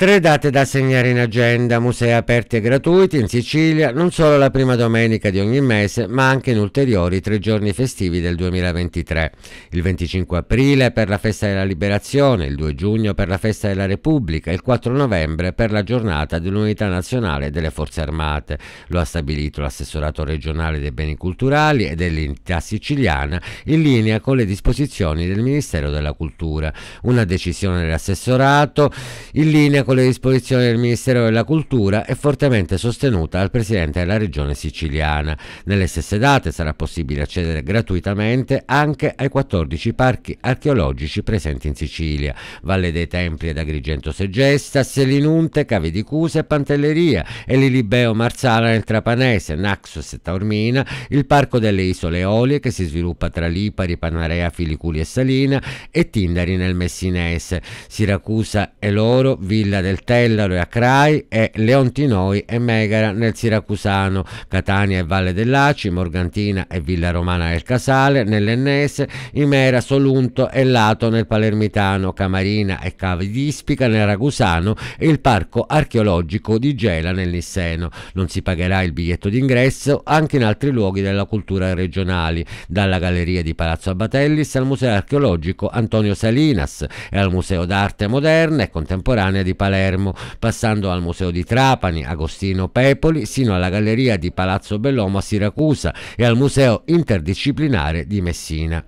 Tre date da segnare in agenda, musei aperti e gratuiti in Sicilia, non solo la prima domenica di ogni mese, ma anche in ulteriori tre giorni festivi del 2023. Il 25 aprile per la Festa della Liberazione, il 2 giugno per la Festa della Repubblica, il 4 novembre per la Giornata dell'Unità Nazionale delle Forze Armate. Lo ha stabilito l'assessorato regionale dei beni culturali e dell'entità siciliana in linea con le disposizioni del Ministero della Cultura. Una decisione dell'assessorato in linea con con le disposizioni del Ministero della Cultura e fortemente sostenuta dal Presidente della Regione siciliana. Nelle stesse date sarà possibile accedere gratuitamente anche ai 14 parchi archeologici presenti in Sicilia, Valle dei Templi ed Agrigento Segesta, Selinunte, Cavi di Cusa e Pantelleria, e Lilibeo Marsala nel Trapanese, Naxos e Taormina, il Parco delle Isole Eolie che si sviluppa tra Lipari, Panarea, Filiculi e Salina e Tindari nel Messinese, Siracusa e Loro, Villa del Tellaro e Acrai e Leontinoi e Megara nel Siracusano, Catania e Valle dell'Aci, Morgantina e Villa Romana del Casale nell'Ennese, Imera, Solunto e Lato nel Palermitano, Camarina e Cavi di nel Ragusano e il Parco Archeologico di Gela nel Nisseno. Non si pagherà il biglietto d'ingresso anche in altri luoghi della cultura regionali, dalla Galleria di Palazzo Abatellis al Museo Archeologico Antonio Salinas e al Museo d'Arte Moderna e Contemporanea di Palermo Palermo, passando al Museo di Trapani, Agostino Pepoli, sino alla Galleria di Palazzo Bellomo a Siracusa e al Museo Interdisciplinare di Messina.